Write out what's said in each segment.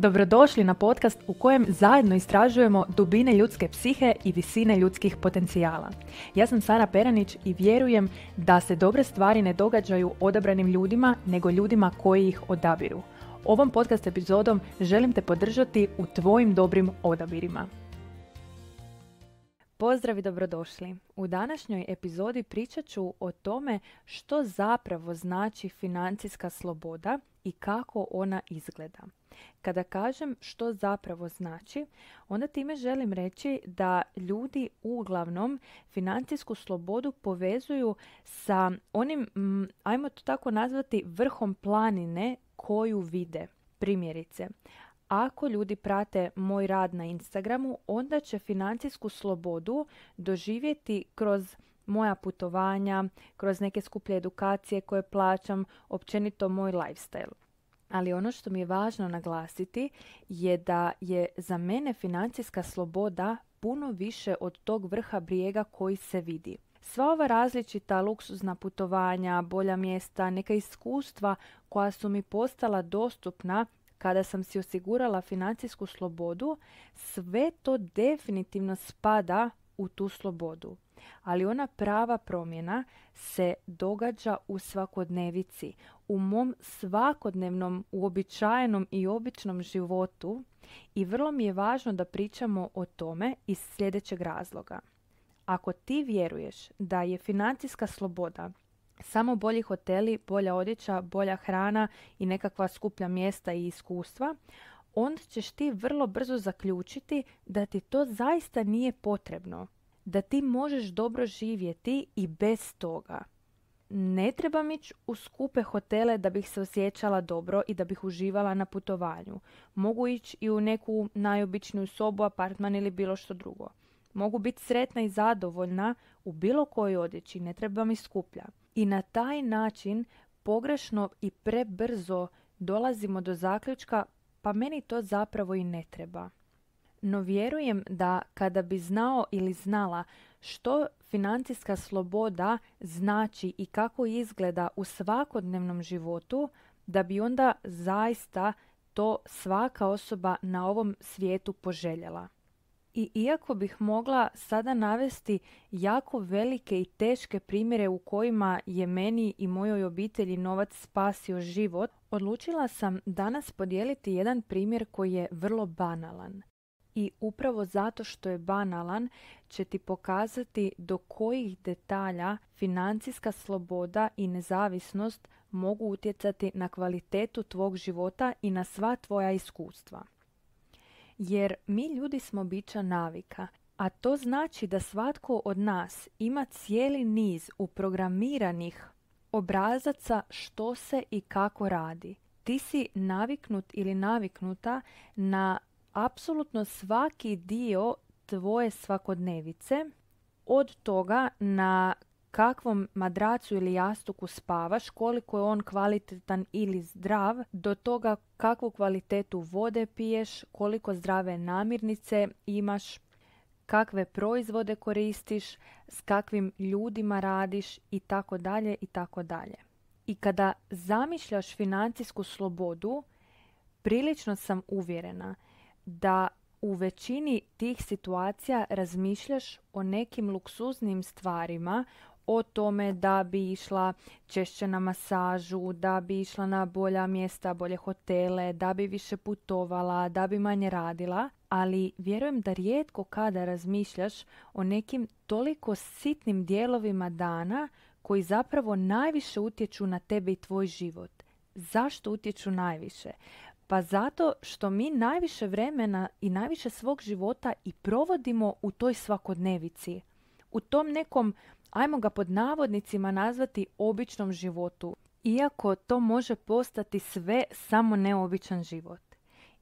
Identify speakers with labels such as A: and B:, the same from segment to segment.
A: Dobrodošli na podcast u kojem zajedno istražujemo dubine ljudske psihe i visine ljudskih potencijala. Ja sam Sara Peranić i vjerujem da se dobre stvari ne događaju odabranim ljudima, nego ljudima koji ih odabiru. Ovom podcast epizodom želim te podržati u tvojim dobrim odabirima. Pozdrav i dobrodošli. U današnjoj epizodi pričat ću o tome što zapravo znači financijska sloboda i kako ona izgleda. Kada kažem što zapravo znači, onda time želim reći da ljudi uglavnom financijsku slobodu povezuju sa onim, ajmo to tako nazvati, vrhom planine koju vide. Primjerice, ako ljudi prate moj rad na Instagramu, onda će financijsku slobodu doživjeti kroz moja putovanja, kroz neke skuplje edukacije koje plaćam, općenito moj lifestyle ali ono što mi je važno naglasiti je da je za mene financijska sloboda puno više od tog vrha brijega koji se vidi. Sva ova različita luksuzna putovanja, bolja mjesta, neka iskustva koja su mi postala dostupna kada sam si osigurala financijsku slobodu, sve to definitivno spada u tu slobodu. Ali ona prava promjena se događa u svakodnevici, u mom svakodnevnom, uobičajenom i običnom životu i vrlo mi je važno da pričamo o tome iz sljedećeg razloga. Ako ti vjeruješ da je financijska sloboda samo bolji hoteli, bolja odjeća, bolja hrana i nekakva skuplja mjesta i iskustva, onda ćeš ti vrlo brzo zaključiti da ti to zaista nije potrebno, da ti možeš dobro živjeti i bez toga ne trebam ići u skupe hotele da bih se osjećala dobro i da bih uživala na putovanju. Mogu ići i u neku najobičniju sobu, apartman ili bilo što drugo. Mogu biti sretna i zadovoljna u bilo kojoj odjeći, ne treba mi skuplja. I na taj način pogrešno i prebrzo dolazimo do zaključka pa meni to zapravo i ne treba. No vjerujem da kada bi znao ili znala što financijska sloboda znači i kako izgleda u svakodnevnom životu, da bi onda zaista to svaka osoba na ovom svijetu poželjela. I iako bih mogla sada navesti jako velike i teške primjere u kojima je meni i mojoj obitelji novac spasio život, odlučila sam danas podijeliti jedan primjer koji je vrlo banalan i upravo zato što je banalan će ti pokazati do kojih detalja financijska sloboda i nezavisnost mogu utjecati na kvalitetu tvog života i na sva tvoja iskustva. Jer mi ljudi smo bića navika, a to znači da svatko od nas ima cijeli niz uprogramiranih obrazaca što se i kako radi. Ti si naviknut ili naviknuta na apsolutno svaki dio tvoje svakodnevice od toga na kakvom madracu ili jastuku spavaš, koliko je on kvalitetan ili zdrav, do toga kakvu kvalitetu vode piješ, koliko zdrave namirnice imaš, kakve proizvode koristiš, s kakvim ljudima radiš i tako dalje i tako dalje. I kada zamišljaš financijsku slobodu, prilično sam uvjerena – da u većini tih situacija razmišljaš o nekim luksuznim stvarima, o tome da bi išla češće na masažu, da bi išla na bolja mjesta, bolje hotele, da bi više putovala, da bi manje radila, ali vjerujem da rijetko kada razmišljaš o nekim toliko sitnim dijelovima dana koji zapravo najviše utječu na tebe i tvoj život. Zašto utječu najviše? Pa zato što mi najviše vremena i najviše svog života i provodimo u toj svakodnevici. U tom nekom, ajmo ga pod navodnicima nazvati običnom životu. Iako to može postati sve samo neobičan život.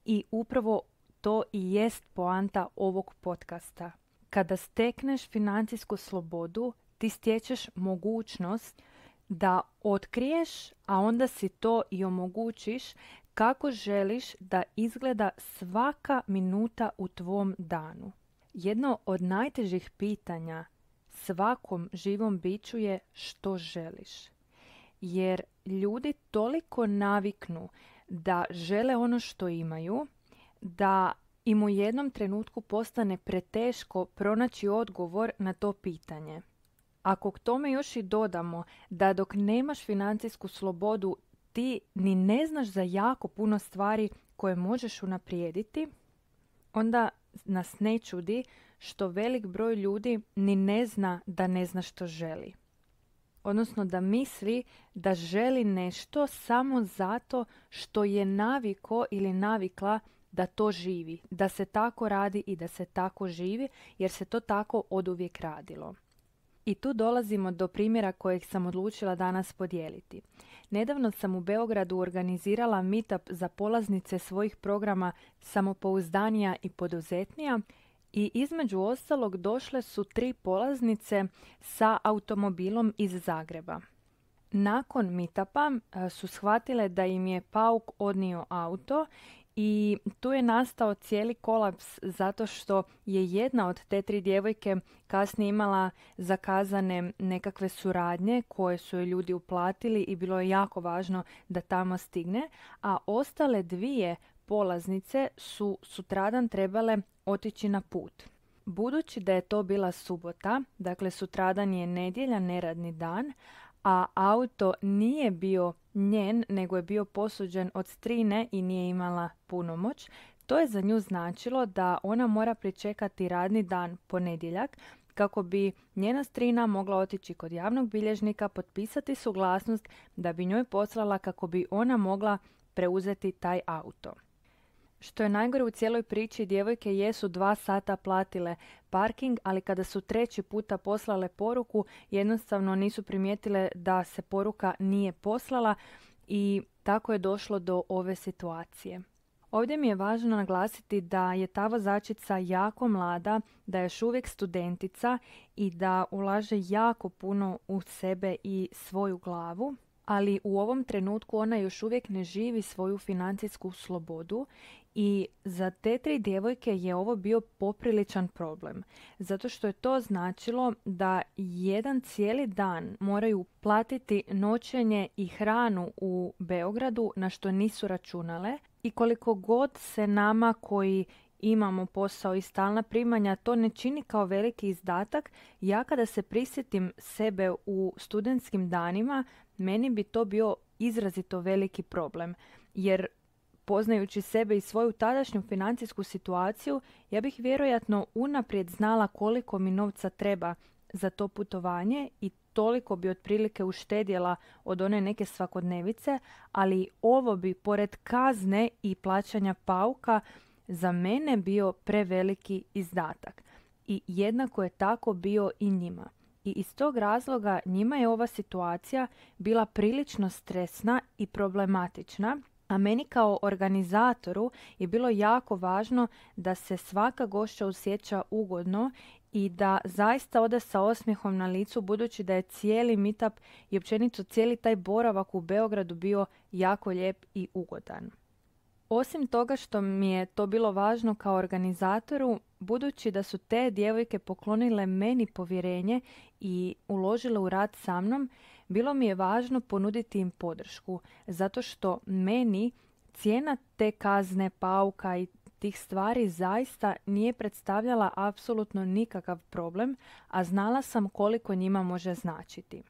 A: I upravo to i jest poanta ovog podcasta. Kada stekneš financijsku slobodu, ti stječeš mogućnost da otkriješ, a onda si to i omogućiš kako želiš da izgleda svaka minuta u tvom danu. Jedno od najtežih pitanja svakom živom biću je što želiš. Jer ljudi toliko naviknu da žele ono što imaju, da im u jednom trenutku postane preteško pronaći odgovor na to pitanje. Ako k tome još i dodamo da dok nemaš financijsku slobodu ti ni ne znaš za jako puno stvari koje možeš unaprijediti, onda nas ne čudi što velik broj ljudi ni ne zna da ne zna što želi. Odnosno da misli da želi nešto samo zato što je naviko ili navikla da to živi, da se tako radi i da se tako živi jer se to tako oduvijek radilo. I tu dolazimo do primjera kojeg sam odlučila danas podijeliti. Nedavno sam u Beogradu organizirala meetup za polaznice svojih programa samopouzdanija i poduzetnija i između ostalog došle su tri polaznice sa automobilom iz Zagreba. Nakon meetupa eh, su shvatile da im je pauk odnio auto i tu je nastao cijeli kolaps zato što je jedna od te tri djevojke kasnije imala zakazane nekakve suradnje koje su joj ljudi uplatili i bilo je jako važno da tamo stigne, a ostale dvije polaznice su sutradan trebale otići na put. Budući da je to bila subota, dakle sutradan je nedjelja, neradni dan, a auto nije bio njen nego je bio posuđen od strine i nije imala punomoć, to je za nju značilo da ona mora pričekati radni dan ponedjeljak kako bi njena strina mogla otići kod javnog bilježnika, potpisati suglasnost da bi njoj poslala kako bi ona mogla preuzeti taj auto. Što je najgore u cijeloj priči, djevojke jesu dva sata platile parking, ali kada su treći puta poslale poruku, jednostavno nisu primijetile da se poruka nije poslala i tako je došlo do ove situacije. Ovdje mi je važno naglasiti da je ta vozačica jako mlada, da je još uvijek studentica i da ulaže jako puno u sebe i svoju glavu ali u ovom trenutku ona još uvijek ne živi svoju financijsku slobodu i za te tri djevojke je ovo bio popriličan problem. Zato što je to značilo da jedan cijeli dan moraju platiti noćenje i hranu u Beogradu na što nisu računale i koliko god se nama koji imamo posao i stalna primanja, to ne čini kao veliki izdatak. Ja kada se prisjetim sebe u studentskim danima, meni bi to bio izrazito veliki problem. Jer poznajući sebe i svoju tadašnju financijsku situaciju, ja bih vjerojatno unaprijed znala koliko mi novca treba za to putovanje i toliko bi otprilike uštedjela od one neke svakodnevice, ali ovo bi pored kazne i plaćanja pauka za mene bio preveliki izdatak i jednako je tako bio i njima. I iz tog razloga njima je ova situacija bila prilično stresna i problematična, a meni kao organizatoru je bilo jako važno da se svaka gošća osjeća ugodno i da zaista ode sa osmijehom na licu budući da je cijeli meetup i općenito cijeli taj boravak u Beogradu bio jako lijep i ugodan. Osim toga što mi je to bilo važno kao organizatoru, budući da su te djevojke poklonile meni povjerenje i uložile u rad sa mnom, bilo mi je važno ponuditi im podršku, zato što meni cijena te kazne, pauka i tih stvari zaista nije predstavljala apsolutno nikakav problem, a znala sam koliko njima može značiti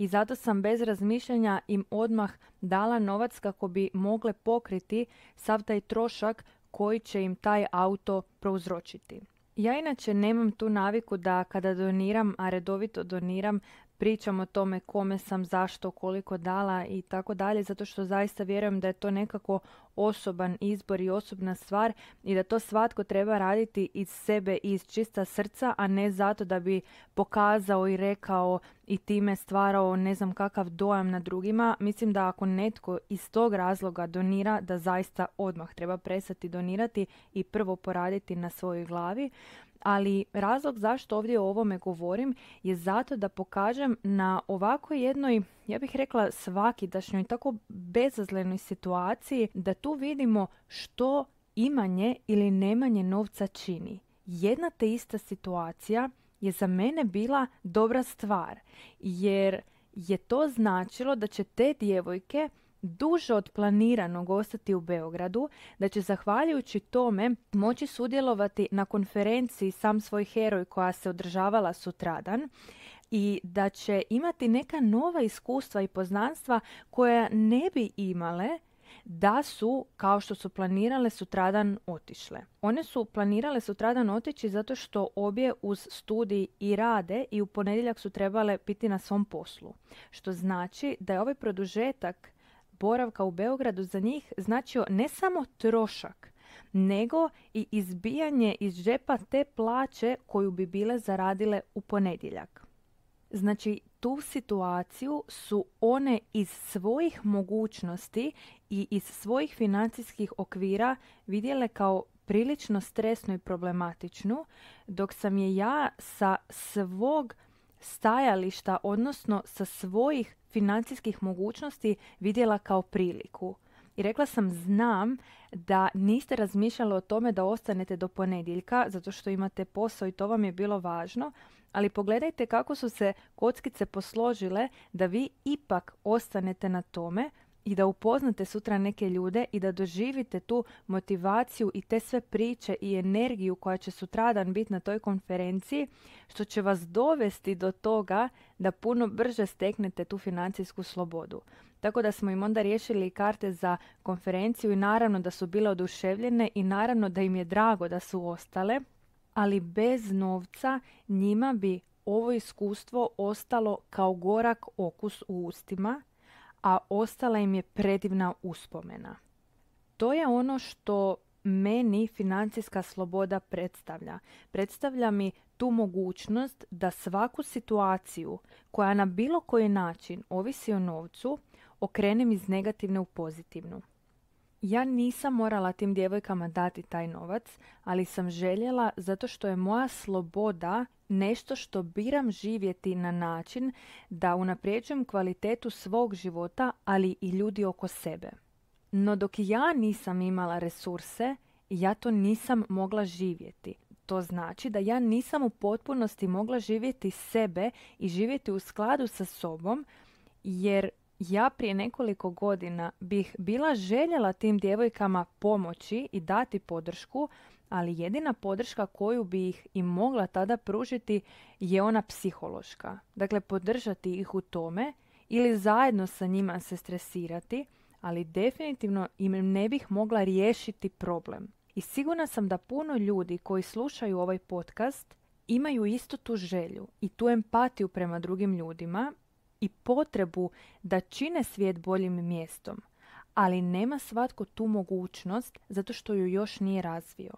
A: i zato sam bez razmišljanja im odmah dala novac kako bi mogle pokriti sav taj trošak koji će im taj auto prouzročiti. Ja inače nemam tu naviku da kada doniram, a redovito doniram, pričam o tome kome sam, zašto, koliko dala i tako dalje, zato što zaista vjerujem da je to nekako osoban izbor i osobna stvar i da to svatko treba raditi iz sebe i iz čista srca, a ne zato da bi pokazao i rekao i time stvarao ne znam kakav dojam na drugima. Mislim da ako netko iz tog razloga donira, da zaista odmah treba presati donirati i prvo poraditi na svojoj glavi ali razlog zašto ovdje o ovome govorim je zato da pokažem na ovako jednoj, ja bih rekla svakidašnjoj, tako bezazlenoj situaciji da tu vidimo što imanje ili nemanje novca čini. Jedna te ista situacija je za mene bila dobra stvar jer je to značilo da će te djevojke duže od planiranog ostati u Beogradu, da će zahvaljujući tome moći sudjelovati na konferenciji Sam svoj heroj koja se održavala sutradan i da će imati neka nova iskustva i poznanstva koja ne bi imale da su, kao što su planirale, sutradan otišle. One su planirale sutradan otići zato što obje uz studij i rade i u ponedjeljak su trebale biti na svom poslu. Što znači da je ovaj produžetak boravka u Beogradu za njih značio ne samo trošak, nego i izbijanje iz džepa te plaće koju bi bile zaradile u ponedjeljak. Znači, tu situaciju su one iz svojih mogućnosti i iz svojih financijskih okvira vidjele kao prilično stresnu i problematičnu, dok sam je ja sa svog stajališta, odnosno sa svojih financijskih mogućnosti vidjela kao priliku. I rekla sam znam da niste razmišljali o tome da ostanete do ponedjeljka zato što imate posao i to vam je bilo važno, ali pogledajte kako su se kockice posložile da vi ipak ostanete na tome i da upoznate sutra neke ljude i da doživite tu motivaciju i te sve priče i energiju koja će sutradan biti na toj konferenciji, što će vas dovesti do toga da puno brže steknete tu financijsku slobodu. Tako da smo im onda riješili i karte za konferenciju i naravno da su bile oduševljene i naravno da im je drago da su ostale, ali bez novca njima bi ovo iskustvo ostalo kao gorak okus u ustima a ostala im je predivna uspomena. To je ono što meni financijska sloboda predstavlja. Predstavlja mi tu mogućnost da svaku situaciju koja na bilo koji način ovisi o novcu okrenem iz negativne u pozitivnu. Ja nisam morala tim djevojkama dati taj novac, ali sam željela zato što je moja sloboda nešto što biram živjeti na način da unapređujem kvalitetu svog života, ali i ljudi oko sebe. No dok ja nisam imala resurse, ja to nisam mogla živjeti. To znači da ja nisam u potpunosti mogla živjeti sebe i živjeti u skladu sa sobom, jer ja prije nekoliko godina bih bila željela tim djevojkama pomoći i dati podršku, ali jedina podrška koju bi ih i mogla tada pružiti je ona psihološka. Dakle, podržati ih u tome ili zajedno sa njima se stresirati, ali definitivno im ne bih mogla riješiti problem. I sigurna sam da puno ljudi koji slušaju ovaj podcast imaju istu tu želju i tu empatiju prema drugim ljudima i potrebu da čine svijet boljim mjestom, ali nema svatko tu mogućnost zato što ju još nije razvio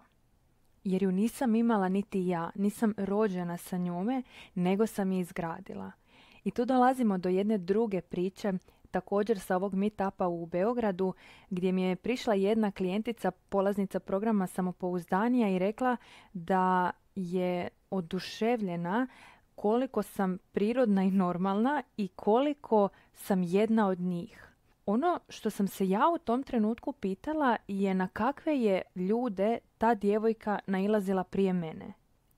A: jer ju nisam imala niti ja, nisam rođena sa njome, nego sam je izgradila. I tu dolazimo do jedne druge priče, također sa ovog meetupa u Beogradu, gdje mi je prišla jedna klijentica, polaznica programa samopouzdanija i rekla da je oduševljena koliko sam prirodna i normalna i koliko sam jedna od njih. Ono što sam se ja u tom trenutku pitala je na kakve je ljude ta djevojka nailazila prije mene.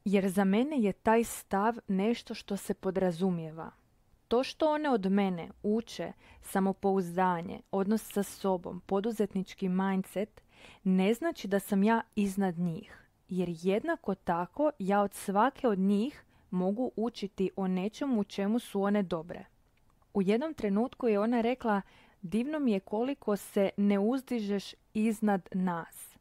A: Jer za mene je taj stav nešto što se podrazumijeva. To što one od mene uče samopouzdanje, odnos sa sobom, poduzetnički mindset, ne znači da sam ja iznad njih. Jer jednako tako ja od svake od njih mogu učiti o nečemu u čemu su one dobre. U jednom trenutku je ona rekla divno mi je koliko se ne uzdižeš iznad nas.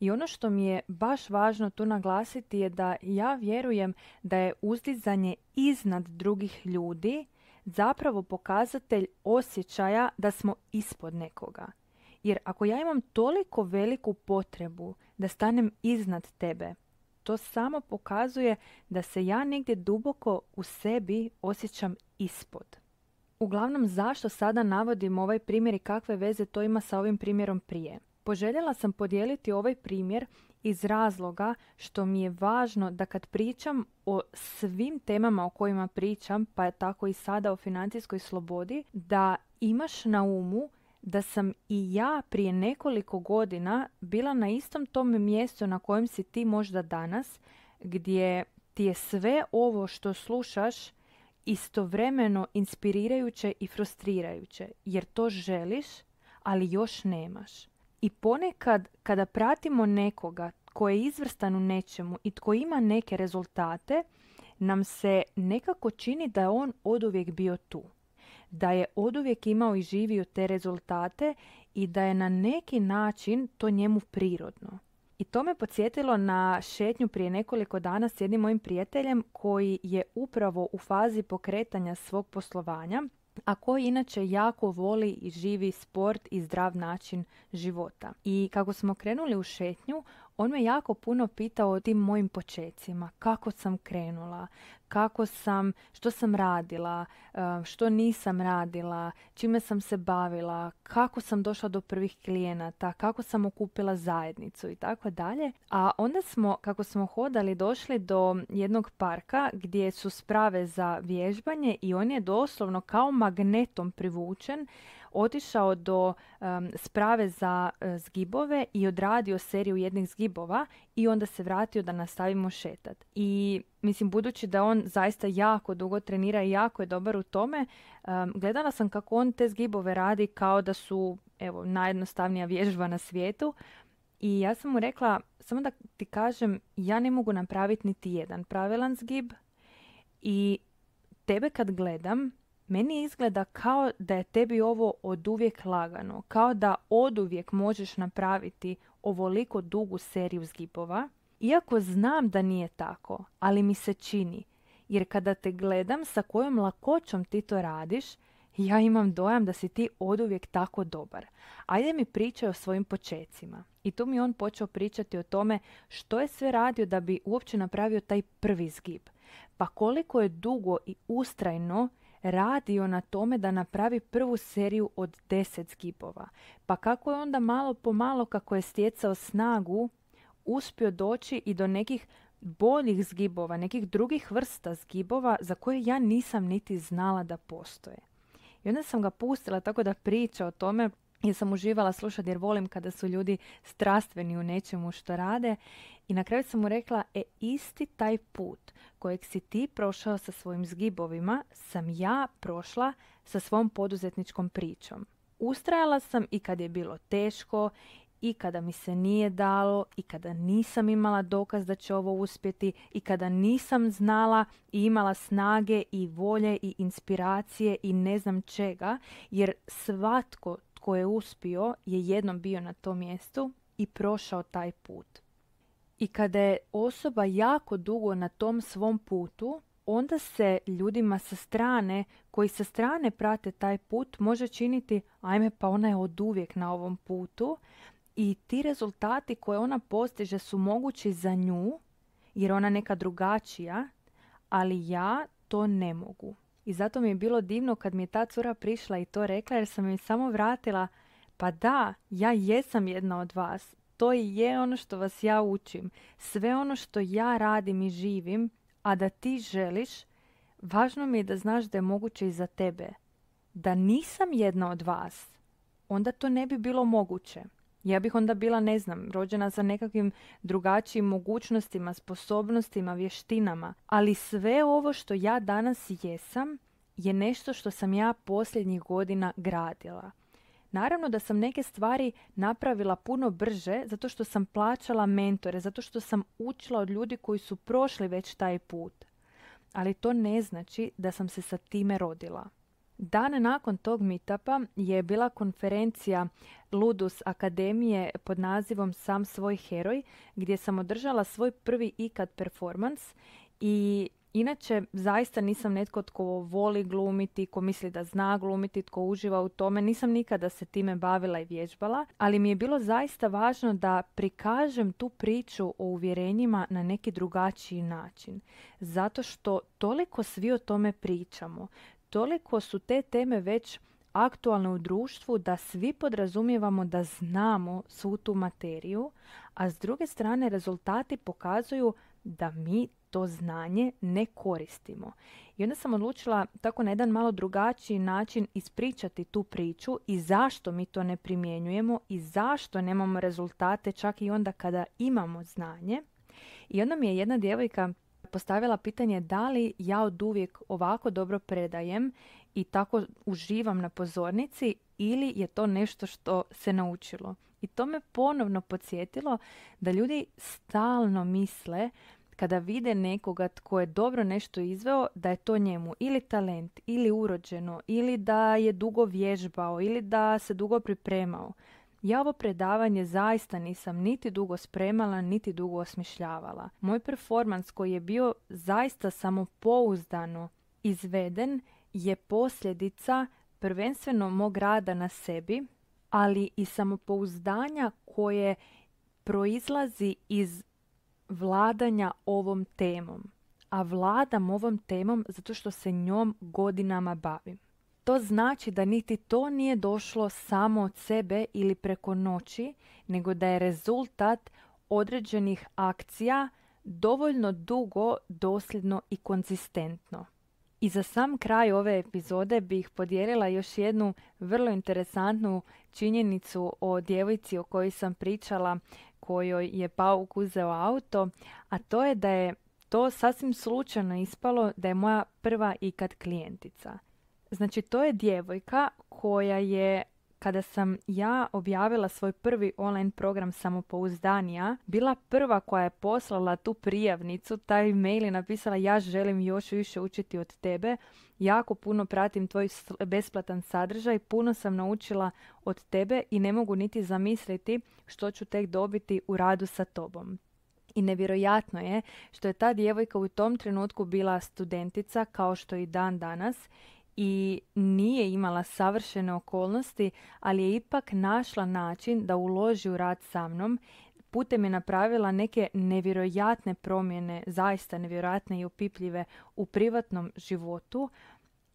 A: I ono što mi je baš važno tu naglasiti je da ja vjerujem da je uzdizanje iznad drugih ljudi zapravo pokazatelj osjećaja da smo ispod nekoga. Jer ako ja imam toliko veliku potrebu da stanem iznad tebe, to samo pokazuje da se ja negdje duboko u sebi osjećam ispod. Uglavnom, zašto sada navodim ovaj primjer i kakve veze to ima sa ovim primjerom prije? Poželjela sam podijeliti ovaj primjer iz razloga što mi je važno da kad pričam o svim temama o kojima pričam, pa je tako i sada o financijskoj slobodi, da imaš na umu da sam i ja prije nekoliko godina bila na istom tom mjestu na kojem si ti možda danas, gdje ti je sve ovo što slušaš istovremeno inspirirajuće i frustrirajuće, jer to želiš, ali još nemaš. I ponekad kada pratimo nekoga tko je izvrstan u nečemu i tko ima neke rezultate, nam se nekako čini da je on oduvijek bio tu. Da je oduvijek imao i živio te rezultate i da je na neki način to njemu prirodno. I to me podsjetilo na šetnju prije nekoliko dana s jednim mojim prijateljem koji je upravo u fazi pokretanja svog poslovanja, a koji inače jako voli i živi sport i zdrav način života. I kako smo krenuli u šetnju, on me jako puno pitao o tim mojim počecima, kako sam krenula, kako sam, što sam radila, eh, što nisam radila, čime sam se bavila, kako sam došla do prvih klijenata, kako sam okupila zajednicu i tako dalje. A onda smo, kako smo hodali, došli do jednog parka gdje su sprave za vježbanje i on je doslovno kao magnetom privučen otišao do sprave za e, zgibove i odradio seriju jednih zgibova i onda se vratio da nastavimo šetat. I mislim, budući da on zaista jako dugo trenira i jako je dobar u tome, gledala sam kako on te zgibove radi kao da su evo, najjednostavnija vježba na svijetu. I ja sam mu rekla, samo da ti kažem, ja ne mogu napraviti niti jedan pravilan zgib i tebe kad gledam, meni izgleda kao da je tebi ovo oduvijek lagano, kao da oduvijek možeš napraviti ovoliko dugu seriju zgibova, iako znam da nije tako, ali mi se čini, jer kada te gledam sa kojom lakoćom ti to radiš, ja imam dojam da si ti oduvijek tako dobar. Ajde mi pričaj o svojim počecima. I tu mi on počeo pričati o tome što je sve radio da bi uopće napravio taj prvi zgib. Pa koliko je dugo i ustrajno radio na tome da napravi prvu seriju od 10 zgibova. Pa kako je onda malo po malo kako je stjecao snagu uspio doći i do nekih boljih zgibova, nekih drugih vrsta zgibova za koje ja nisam niti znala da postoje. I onda sam ga pustila tako da priča o tome jer sam uživala slušati jer volim kada su ljudi strastveni u nečemu što rade i na kraju sam mu rekla, e isti taj put kojeg si ti prošao sa svojim zgibovima, sam ja prošla sa svom poduzetničkom pričom. Ustrajala sam i kad je bilo teško, i kada mi se nije dalo, i kada nisam imala dokaz da će ovo uspjeti, i kada nisam znala i imala snage i volje i inspiracije i ne znam čega, jer svatko tko je uspio je jednom bio na tom mjestu i prošao taj put i kada je osoba jako dugo na tom svom putu, onda se ljudima sa strane, koji sa strane prate taj put, može činiti ajme pa ona je oduvijek na ovom putu i ti rezultati koje ona postiže su mogući za nju jer ona neka drugačija, ali ja to ne mogu. I zato mi je bilo divno kad mi je ta cura prišla i to rekla jer sam mi samo vratila pa da, ja jesam jedna od vas, to i je ono što vas ja učim. Sve ono što ja radim i živim, a da ti želiš, važno mi je da znaš da je moguće i za tebe. Da nisam jedna od vas, onda to ne bi bilo moguće. Ja bih onda bila, ne znam, rođena sa nekakvim drugačijim mogućnostima, sposobnostima, vještinama. Ali sve ovo što ja danas jesam je nešto što sam ja posljednjih godina gradila. Naravno da sam neke stvari napravila puno brže zato što sam plaćala mentore, zato što sam učila od ljudi koji su prošli već taj put. Ali to ne znači da sam se sa time rodila. Dan nakon tog meetupa je bila konferencija Ludus Akademije pod nazivom Sam svoj heroj, gdje sam održala svoj prvi ikad performance i Inače, zaista nisam netko tko voli glumiti, tko misli da zna glumiti, tko uživa u tome. Nisam nikada se time bavila i vježbala, ali mi je bilo zaista važno da prikažem tu priču o uvjerenjima na neki drugačiji način. Zato što toliko svi o tome pričamo, toliko su te teme već aktualne u društvu da svi podrazumijevamo da znamo svu tu materiju, a s druge strane rezultati pokazuju da mi to znanje ne koristimo. I onda sam odlučila tako na jedan malo drugačiji način ispričati tu priču i zašto mi to ne primjenjujemo i zašto nemamo rezultate čak i onda kada imamo znanje. I onda mi je jedna djevojka postavila pitanje da li ja od uvijek ovako dobro predajem i tako uživam na pozornici ili je to nešto što se naučilo. I to me ponovno podsjetilo da ljudi stalno misle kada vide nekoga tko je dobro nešto izveo, da je to njemu ili talent, ili urođeno, ili da je dugo vježbao, ili da se dugo pripremao. Ja ovo predavanje zaista nisam niti dugo spremala, niti dugo osmišljavala. Moj performans koji je bio zaista samopouzdano izveden je posljedica prvenstveno mog rada na sebi, ali i samopouzdanja koje proizlazi iz vladanja ovom temom. A vladam ovom temom zato što se njom godinama bavim. To znači da niti to nije došlo samo od sebe ili preko noći, nego da je rezultat određenih akcija dovoljno dugo, dosljedno i konzistentno. I za sam kraj ove epizode bih podijelila još jednu vrlo interesantnu činjenicu o djevojci o kojoj sam pričala kojoj je Pauk uzeo auto, a to je da je to sasvim slučajno ispalo da je moja prva ikad klijentica. Znači, to je djevojka koja je kada sam ja objavila svoj prvi online program samopouzdanija, bila prva koja je poslala tu prijavnicu, taj mail je napisala ja želim još više učiti od tebe, jako puno pratim tvoj besplatan sadržaj, puno sam naučila od tebe i ne mogu niti zamisliti što ću tek dobiti u radu sa tobom. I nevjerojatno je što je ta djevojka u tom trenutku bila studentica kao što i dan danas i nije imala savršene okolnosti, ali je ipak našla način da uloži u rad sa mnom. Putem je napravila neke nevjerojatne promjene, zaista nevjerojatne i opipljive u privatnom životu.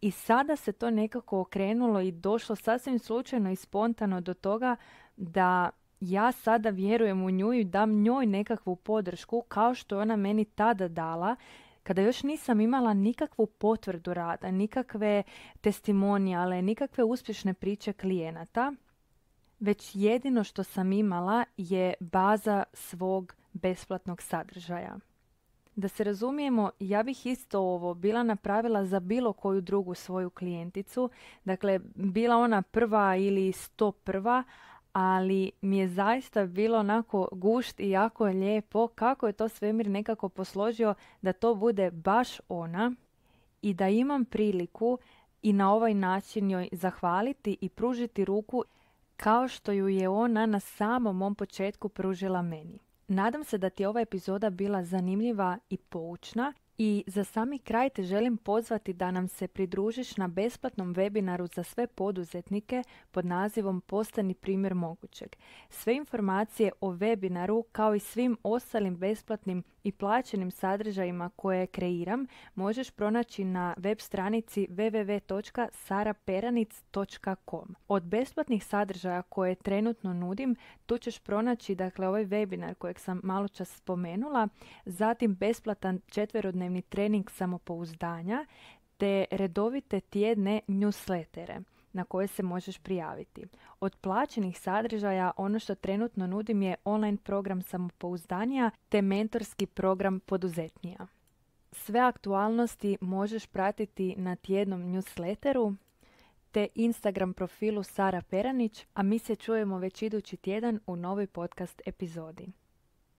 A: I sada se to nekako okrenulo i došlo sasvim slučajno i spontano do toga da ja sada vjerujem u nju i dam njoj nekakvu podršku kao što je ona meni tada dala kada još nisam imala nikakvu potvrdu rada, nikakve testimonijale, nikakve uspješne priče klijenata, već jedino što sam imala je baza svog besplatnog sadržaja. Da se razumijemo, ja bih isto ovo bila napravila za bilo koju drugu svoju klijenticu, dakle bila ona prva ili sto prva, ali mi je zaista bilo onako gušt i jako lijepo kako je to svemir nekako posložio da to bude baš ona i da imam priliku i na ovaj način joj zahvaliti i pružiti ruku kao što ju je ona na samom mom početku pružila meni. Nadam se da ti je ova epizoda bila zanimljiva i poučna i za sami kraj te želim pozvati da nam se pridružiš na besplatnom webinaru za sve poduzetnike pod nazivom Postani primjer mogućeg. Sve informacije o webinaru kao i svim ostalim besplatnim i plaćenim sadržajima koje kreiram možeš pronaći na web stranici www.saraperanic.com. Od besplatnih sadržaja koje trenutno nudim, tu ćeš pronaći dakle ovaj webinar kojeg sam malo čas spomenula, zatim besplatan četverodne svakodnevni trening samopouzdanja te redovite tjedne newslettere na koje se možeš prijaviti. Od plaćenih sadržaja ono što trenutno nudim je online program samopouzdanja te mentorski program poduzetnija. Sve aktualnosti možeš pratiti na tjednom newsletteru te Instagram profilu Sara Peranić, a mi se čujemo već idući tjedan u novoj podcast epizodi.